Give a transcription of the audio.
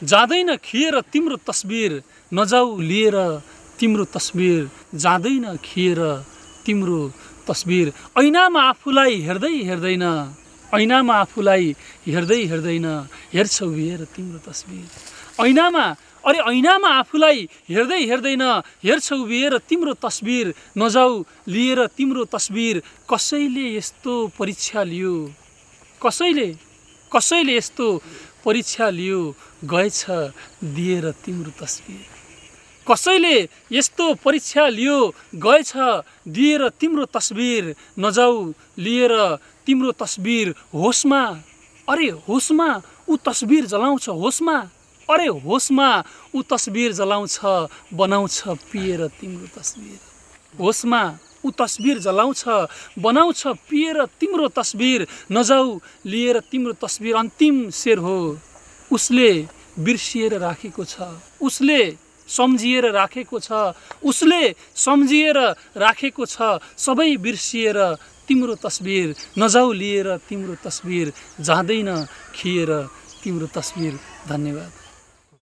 जाँदैन खिएर तिम्रो तस्बिर नजाऊ लिएर तिम्रो तस्बिर जाँदैन खिएर तिम्रो तस्बिर ऐनामा आफूलाई हेर्दै हेर्दैन ऐनामा आफूलाई हेर्दै हेर्दैन हेर्छौ हेर तिम्रो तस्बिर ऐनामा अरे ऐनामा आफूलाई हेर्दै हेर्दैन हेर्छौ बिहेर तिम्रो तस्बिर नजाऊ लिएर तिम्रो तस्बिर कसैले यस्तो परीक्षा लियो कसैले कसैले यस्तो परीक्षा लियो गएछ दिएर तिम्रो तस्बिर कसैले यस्तो परीक्षा लियो गएछ दिएर तिम्रो तस्बिर नजाऊ लिएर तिम्रो तस्बिर होसमा अरे होस्मा ऊ तस्बिर जलाउँछ होस्मा अरे होस्मा ऊ तस्बिर जलाउँछ बनाउँछ पिएर तिम्रो तस्बिर होस्मा ऊ तस्बिर जलाउँछ बनाउँछ पिएर तिम्रो तस्बिर नजाऊ लिएर तिम्रो तस्बिर अन्तिम शेर हो उसले बिर्सिएर राखेको छ उसले सम्झिएर राखेको छ उसले सम्झिएर राखेको छ सबै बिर्सिएर तिम्रो तस्बिर नजाऊ लिएर तिम्रो तस्बिर जाँदैन खिएर तिम्रो तस्बिर धन्यवाद